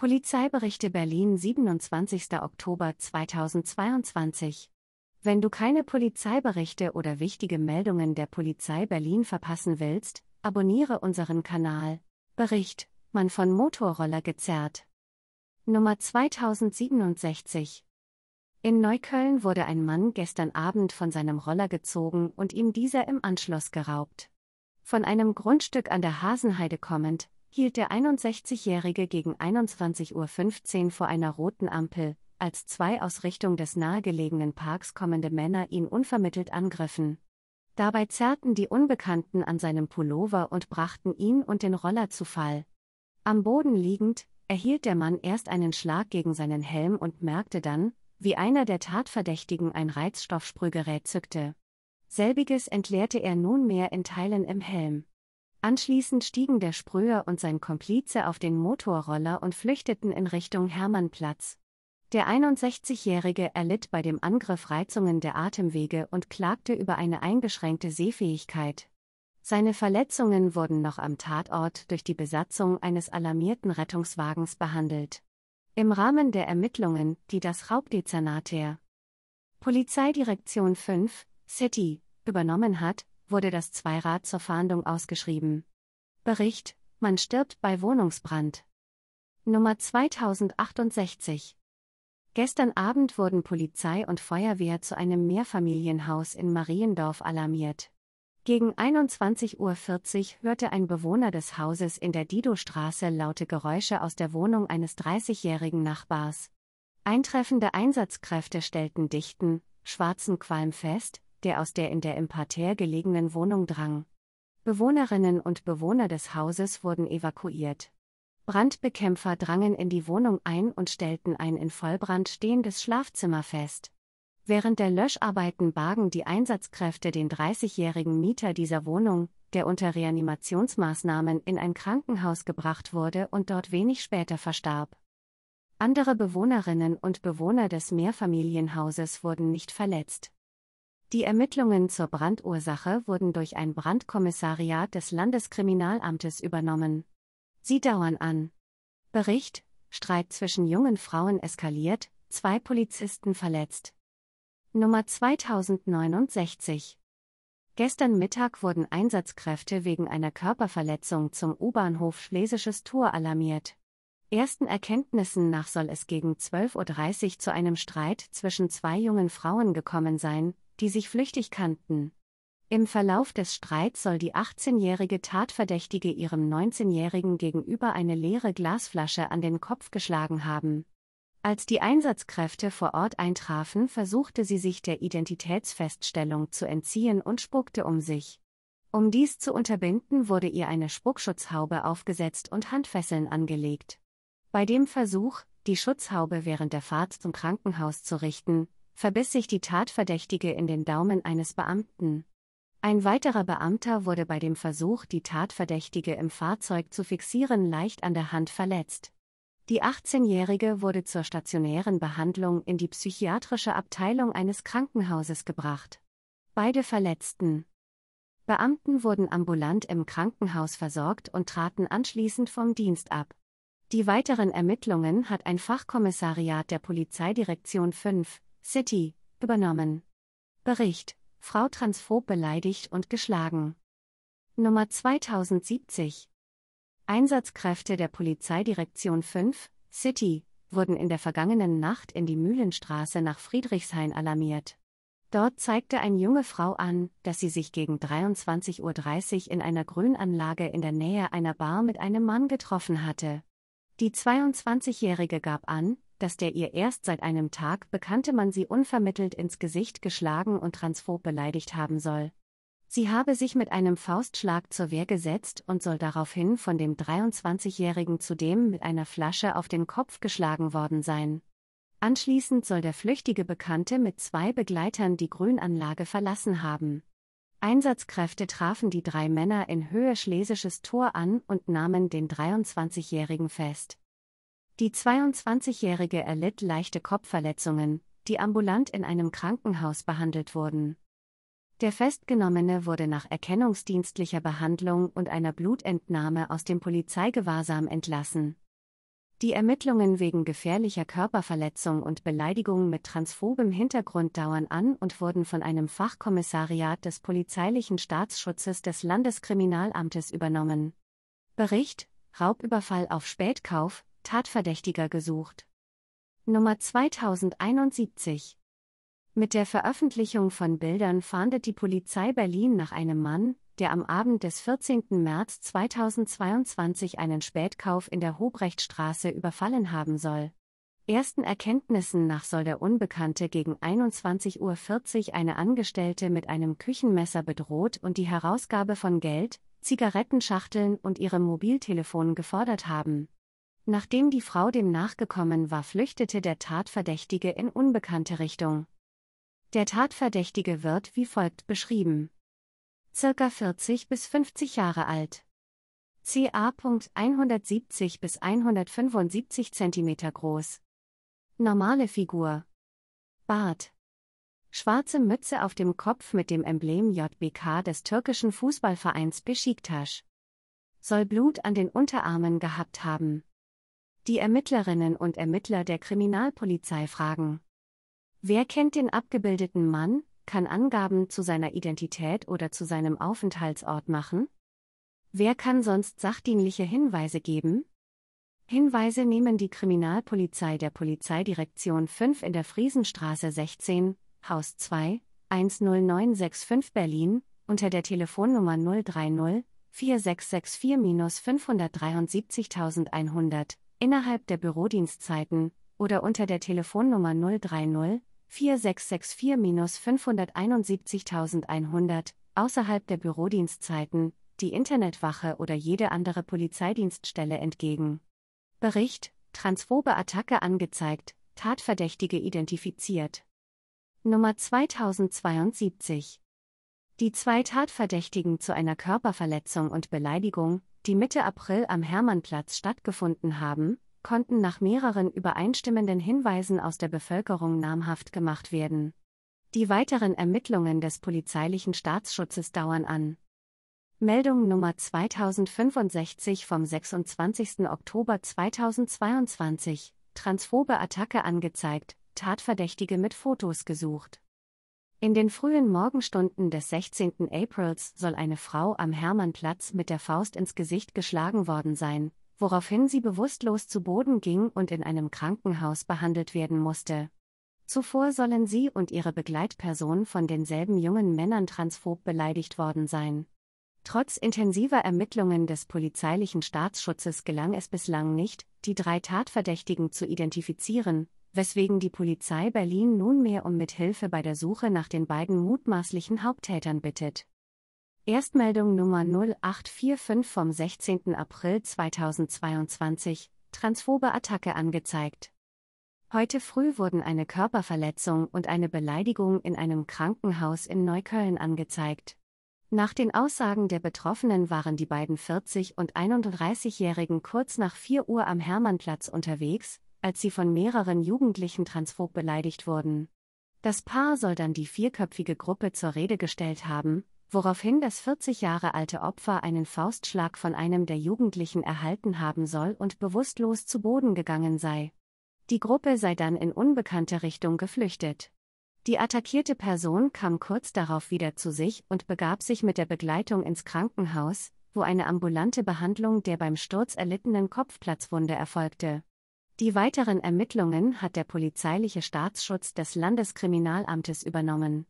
Polizeiberichte Berlin 27. Oktober 2022 Wenn du keine Polizeiberichte oder wichtige Meldungen der Polizei Berlin verpassen willst, abonniere unseren Kanal. Bericht: Mann von Motorroller gezerrt. Nummer 2067 In Neukölln wurde ein Mann gestern Abend von seinem Roller gezogen und ihm dieser im Anschluss geraubt. Von einem Grundstück an der Hasenheide kommend, hielt der 61-Jährige gegen 21.15 Uhr vor einer roten Ampel, als zwei aus Richtung des nahegelegenen Parks kommende Männer ihn unvermittelt angriffen. Dabei zerrten die Unbekannten an seinem Pullover und brachten ihn und den Roller zu Fall. Am Boden liegend, erhielt der Mann erst einen Schlag gegen seinen Helm und merkte dann, wie einer der Tatverdächtigen ein Reizstoffsprühgerät zückte. Selbiges entleerte er nunmehr in Teilen im Helm. Anschließend stiegen der Sprüher und sein Komplize auf den Motorroller und flüchteten in Richtung Hermannplatz. Der 61-Jährige erlitt bei dem Angriff Reizungen der Atemwege und klagte über eine eingeschränkte Sehfähigkeit. Seine Verletzungen wurden noch am Tatort durch die Besatzung eines alarmierten Rettungswagens behandelt. Im Rahmen der Ermittlungen, die das Raubdezernat der Polizeidirektion 5, City, übernommen hat, wurde das Zweirad zur Fahndung ausgeschrieben. Bericht: Man stirbt bei Wohnungsbrand. Nummer 2068. Gestern Abend wurden Polizei und Feuerwehr zu einem Mehrfamilienhaus in Mariendorf alarmiert. Gegen 21.40 Uhr hörte ein Bewohner des Hauses in der Dido-Straße laute Geräusche aus der Wohnung eines 30-jährigen Nachbars. Eintreffende Einsatzkräfte stellten dichten, schwarzen Qualm fest, der aus der in der im Parterre gelegenen Wohnung drang. Bewohnerinnen und Bewohner des Hauses wurden evakuiert. Brandbekämpfer drangen in die Wohnung ein und stellten ein in Vollbrand stehendes Schlafzimmer fest. Während der Löscharbeiten bargen die Einsatzkräfte den 30-jährigen Mieter dieser Wohnung, der unter Reanimationsmaßnahmen in ein Krankenhaus gebracht wurde und dort wenig später verstarb. Andere Bewohnerinnen und Bewohner des Mehrfamilienhauses wurden nicht verletzt. Die Ermittlungen zur Brandursache wurden durch ein Brandkommissariat des Landeskriminalamtes übernommen. Sie dauern an. Bericht: Streit zwischen jungen Frauen eskaliert, zwei Polizisten verletzt. Nummer 2069 Gestern Mittag wurden Einsatzkräfte wegen einer Körperverletzung zum U-Bahnhof Schlesisches Tor alarmiert. Ersten Erkenntnissen nach soll es gegen 12.30 Uhr zu einem Streit zwischen zwei jungen Frauen gekommen sein, die sich flüchtig kannten. Im Verlauf des Streits soll die 18-jährige Tatverdächtige ihrem 19-jährigen gegenüber eine leere Glasflasche an den Kopf geschlagen haben. Als die Einsatzkräfte vor Ort eintrafen, versuchte sie sich der Identitätsfeststellung zu entziehen und spuckte um sich. Um dies zu unterbinden, wurde ihr eine Spuckschutzhaube aufgesetzt und Handfesseln angelegt. Bei dem Versuch, die Schutzhaube während der Fahrt zum Krankenhaus zu richten, verbiss sich die Tatverdächtige in den Daumen eines Beamten. Ein weiterer Beamter wurde bei dem Versuch, die Tatverdächtige im Fahrzeug zu fixieren, leicht an der Hand verletzt. Die 18-Jährige wurde zur stationären Behandlung in die psychiatrische Abteilung eines Krankenhauses gebracht. Beide Verletzten. Beamten wurden ambulant im Krankenhaus versorgt und traten anschließend vom Dienst ab. Die weiteren Ermittlungen hat ein Fachkommissariat der Polizeidirektion 5 City, übernommen. Bericht: Frau transphob beleidigt und geschlagen. Nummer 2070. Einsatzkräfte der Polizeidirektion 5, City, wurden in der vergangenen Nacht in die Mühlenstraße nach Friedrichshain alarmiert. Dort zeigte eine junge Frau an, dass sie sich gegen 23.30 Uhr in einer Grünanlage in der Nähe einer Bar mit einem Mann getroffen hatte. Die 22-Jährige gab an, dass der ihr erst seit einem Tag bekannte Mann sie unvermittelt ins Gesicht geschlagen und transphob beleidigt haben soll. Sie habe sich mit einem Faustschlag zur Wehr gesetzt und soll daraufhin von dem 23-Jährigen zudem mit einer Flasche auf den Kopf geschlagen worden sein. Anschließend soll der flüchtige Bekannte mit zwei Begleitern die Grünanlage verlassen haben. Einsatzkräfte trafen die drei Männer in Höhe Schlesisches Tor an und nahmen den 23-Jährigen fest. Die 22-Jährige erlitt leichte Kopfverletzungen, die ambulant in einem Krankenhaus behandelt wurden. Der Festgenommene wurde nach erkennungsdienstlicher Behandlung und einer Blutentnahme aus dem Polizeigewahrsam entlassen. Die Ermittlungen wegen gefährlicher Körperverletzung und Beleidigung mit transphobem Hintergrund dauern an und wurden von einem Fachkommissariat des polizeilichen Staatsschutzes des Landeskriminalamtes übernommen. Bericht Raubüberfall auf Spätkauf Tatverdächtiger gesucht. Nummer 2071 Mit der Veröffentlichung von Bildern fahndet die Polizei Berlin nach einem Mann, der am Abend des 14. März 2022 einen Spätkauf in der Hobrechtstraße überfallen haben soll. Ersten Erkenntnissen nach soll der Unbekannte gegen 21.40 Uhr eine Angestellte mit einem Küchenmesser bedroht und die Herausgabe von Geld, Zigarettenschachteln und ihrem Mobiltelefon gefordert haben. Nachdem die Frau dem nachgekommen war, flüchtete der Tatverdächtige in unbekannte Richtung. Der Tatverdächtige wird wie folgt beschrieben. Circa 40 bis 50 Jahre alt. CA. 170 bis 175 cm groß. Normale Figur. Bart. Schwarze Mütze auf dem Kopf mit dem Emblem JBK des türkischen Fußballvereins Besiktas. Soll Blut an den Unterarmen gehabt haben die Ermittlerinnen und Ermittler der Kriminalpolizei fragen. Wer kennt den abgebildeten Mann, kann Angaben zu seiner Identität oder zu seinem Aufenthaltsort machen? Wer kann sonst sachdienliche Hinweise geben? Hinweise nehmen die Kriminalpolizei der Polizeidirektion 5 in der Friesenstraße 16, Haus 2, 10965 Berlin, unter der Telefonnummer 030 4664-573100 innerhalb der Bürodienstzeiten oder unter der Telefonnummer 030 4664 571100 außerhalb der Bürodienstzeiten die Internetwache oder jede andere Polizeidienststelle entgegen. Bericht: Transphobe Attacke angezeigt, Tatverdächtige identifiziert. Nummer 2072. Die zwei Tatverdächtigen zu einer Körperverletzung und Beleidigung, die Mitte April am Hermannplatz stattgefunden haben, konnten nach mehreren übereinstimmenden Hinweisen aus der Bevölkerung namhaft gemacht werden. Die weiteren Ermittlungen des polizeilichen Staatsschutzes dauern an. Meldung Nummer 2065 vom 26. Oktober 2022 Transphobe Attacke angezeigt, Tatverdächtige mit Fotos gesucht. In den frühen Morgenstunden des 16. Aprils soll eine Frau am Hermannplatz mit der Faust ins Gesicht geschlagen worden sein, woraufhin sie bewusstlos zu Boden ging und in einem Krankenhaus behandelt werden musste. Zuvor sollen sie und ihre Begleitperson von denselben jungen Männern transphob beleidigt worden sein. Trotz intensiver Ermittlungen des polizeilichen Staatsschutzes gelang es bislang nicht, die drei Tatverdächtigen zu identifizieren, weswegen die Polizei Berlin nunmehr um Mithilfe bei der Suche nach den beiden mutmaßlichen Haupttätern bittet. Erstmeldung Nummer 0845 vom 16. April 2022, transphobe Attacke angezeigt. Heute früh wurden eine Körperverletzung und eine Beleidigung in einem Krankenhaus in Neukölln angezeigt. Nach den Aussagen der Betroffenen waren die beiden 40- und 31-Jährigen kurz nach 4 Uhr am Hermannplatz unterwegs, als sie von mehreren Jugendlichen transphob beleidigt wurden. Das Paar soll dann die vierköpfige Gruppe zur Rede gestellt haben, woraufhin das 40 Jahre alte Opfer einen Faustschlag von einem der Jugendlichen erhalten haben soll und bewusstlos zu Boden gegangen sei. Die Gruppe sei dann in unbekannte Richtung geflüchtet. Die attackierte Person kam kurz darauf wieder zu sich und begab sich mit der Begleitung ins Krankenhaus, wo eine ambulante Behandlung der beim Sturz erlittenen Kopfplatzwunde erfolgte. Die weiteren Ermittlungen hat der polizeiliche Staatsschutz des Landeskriminalamtes übernommen.